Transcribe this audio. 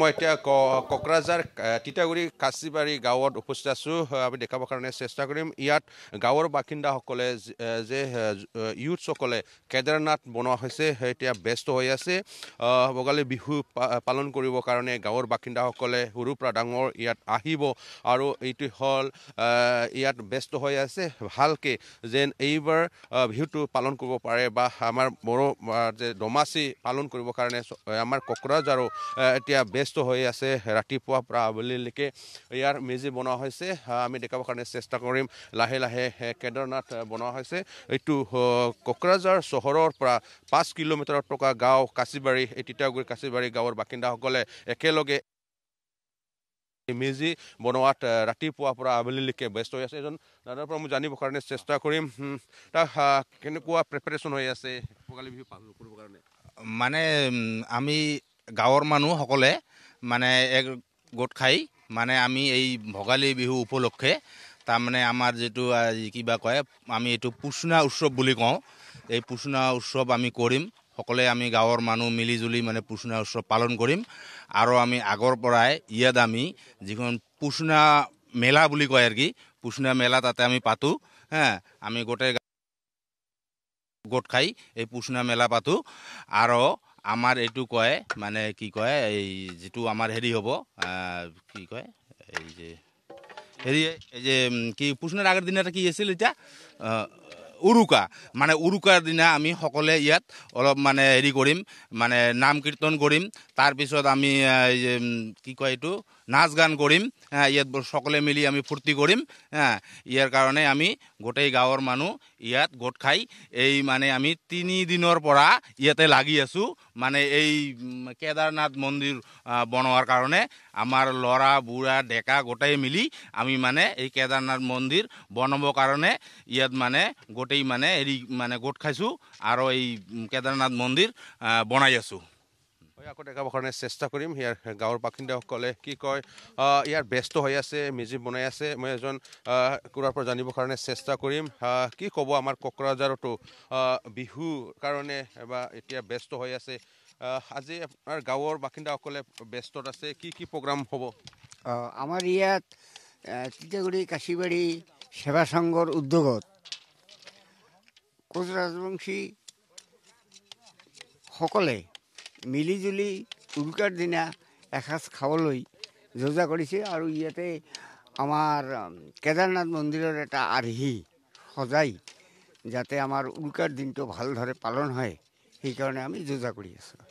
মই এতিয়া কক্ৰাঝাৰ তিতাগুৰি কাচিবাৰী গাঁৱত উপস্থিত আছোঁ আমি দেখাবৰ কাৰণে চেষ্টা কৰিম ইয়াত গাঁৱৰ বাসিন্দাসকলে যে ইউথসকলে কেদাৰনাথ বনোৱা হৈছে এতিয়া ব্যস্ত হৈ আছে ভোগালী বিহু পালন কৰিবৰ কাৰণে গাঁৱৰ বাসিন্দাসকলে সৰুৰ পৰা ডাঙৰ ইয়াত আহিব আৰু এইটো হ'ল ইয়াত ব্যস্ত হৈ আছে ভালকৈ যেন এইবাৰ বিহুটো পালন কৰিব পাৰে বা আমাৰ বড়ো যে দমাচি পালন কৰিবৰ কাৰণে আমাৰ কক্ৰাঝাৰো এতিয়া মেচটো হৈ আছে ৰাতিপুৱাৰ পৰা আবেলিলৈকে ইয়াৰ মেজি বনোৱা হৈছে আমি দেখাবৰ কাৰণে চেষ্টা কৰিম লাহে লাহে কেদাৰনাথ বনোৱা হৈছে এইটো কোকৰাঝাৰ চহৰৰ পৰা পাঁচ কিলোমিটাৰত থকা গাঁও কাচিবাৰী এই তিতাগুৰি কাচিবাৰী গাঁৱৰ বাসিন্দাসকলে একেলগে মেজি বনোৱাত ৰাতিপুৱাৰ পৰা আবেলিলৈকে ব্যস্ত হৈ আছে এজন দাদাৰ পৰা মই জানিবৰ কাৰণে চেষ্টা কৰিম তাক কেনেকুৱা প্ৰিপেৰেশ্যন হৈ আছে ভোগালী বিহু পালন কৰিবৰ কাৰণে মানে আমি গাঁৱৰ মানুহসকলে মানে এক গোট খাই মানে আমি এই ভোগালী বিহু উপলক্ষে তাৰমানে আমাৰ যিটো কিবা কয় আমি এইটো পুচনা উৎসৱ বুলি কওঁ এই পুচনা উৎসৱ আমি কৰিম সকলোৱে আমি গাঁৱৰ মানুহ মিলিজুলি মানে পুচনা উৎসৱ পালন কৰিম আৰু আমি আগৰ পৰাই ইয়াত আমি যিখন পুচনা মেলা বুলি কয় আৰু কি পুচনা মেলা তাতে আমি পাতোঁ হা আমি গোটেই গোট খাই এই পুচনা মেলা পাতোঁ আৰু আমাৰ এইটো কয় মানে কি কয় এই যিটো আমাৰ হেৰি হ'ব কি কয় এই যে হেৰি এই যে কি পুষণের আগৰ দিন এটা কি আছিল এতিয়া উৰুকা মানে উৰুকাৰ দিনা আমি সকলোৱে ইয়াত অলপ মানে হেৰি কৰিম মানে নাম কীৰ্তন কৰিম তাৰপিছত আমি কি কয় এইটো নাচ গান কৰিম ইয়াত সকলোৱে মিলি আমি ফূৰ্তি কৰিম ইয়াৰ কাৰণে আমি গোটেই গাঁৱৰ মানুহ ইয়াত গোট খাই এই মানে আমি তিনিদিনৰ পৰা ইয়াতে লাগি আছোঁ মানে এই কেদাৰনাথ মন্দিৰ বনোৱাৰ কাৰণে আমাৰ ল'ৰা বুঢ়া ডেকা গোটেই মিলি আমি মানে এই কেদাৰনাথ মন্দিৰ বনাবৰ কাৰণে ইয়াত মানে গোটেই গোটেই মানে হেৰি মানে গোট খাইছোঁ আৰু এই কেদাৰনাথ মন্দিৰ বনাই আছোঁ আকৌ দেখাবৰ কাৰণে চেষ্টা কৰিম ইয়াৰ গাঁৱৰ বাসিন্দাসকলে কি কয় ইয়াৰ ব্যস্ত হৈ আছে মেজি বনাই আছে মই এজন কুৰাৰ পৰা জানিবৰ কাৰণে চেষ্টা কৰিম কি ক'ব আমাৰ কোকৰাঝাৰতো বিহুৰ কাৰণে বা এতিয়া ব্যস্ত হৈ আছে আজি আপোনাৰ গাঁৱৰ বাসিন্দাসকলে ব্যস্তত আছে কি কি প্ৰগ্ৰাম হ'ব আমাৰ ইয়াত তিতাগুৰি কাছিবাৰী সেৱা সংঘৰ উদ্যোগত কোচ ৰাজবংশীসকলে মিলিজুলি উৰুকাৰ দিনা এসাঁজ খাবলৈ যো জা কৰিছে আৰু ইয়াতে আমাৰ কেদাৰনাথ মন্দিৰৰ এটা আৰ্হি সজাই যাতে আমাৰ উৰুকাৰ দিনটো ভালদৰে পালন হয় সেইকাৰণে আমি যো জা কৰি আছোঁ